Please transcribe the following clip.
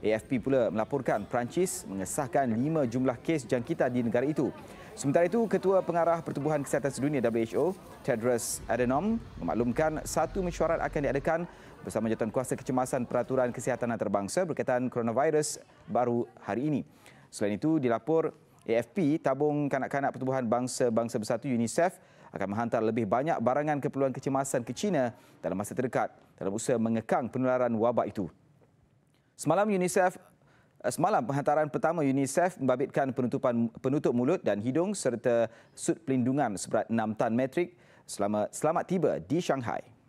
AFP pula melaporkan Perancis mengesahkan lima jumlah kes jangkitan di negara itu. Sementara itu, Ketua Pengarah Pertubuhan Kesihatan Sedunia WHO, Tedros Adhanom, memaklumkan satu mesyuarat akan diadakan bersama kuasa kecemasan peraturan kesihatan antarabangsa berkaitan coronavirus baru hari ini. Selain itu, dilapor AFP, tabung kanak-kanak pertubuhan bangsa-bangsa bersatu UNICEF akan menghantar lebih banyak barangan keperluan kecemasan ke China dalam masa terdekat dalam usaha mengekang penularan wabak itu. Semalam UNICEF eh, Semalam penghantaran pertama UNICEF membabitkan penutupan penutup mulut dan hidung serta sud pelindungan seberat 6 tan metrik selama selamat tiba di Shanghai.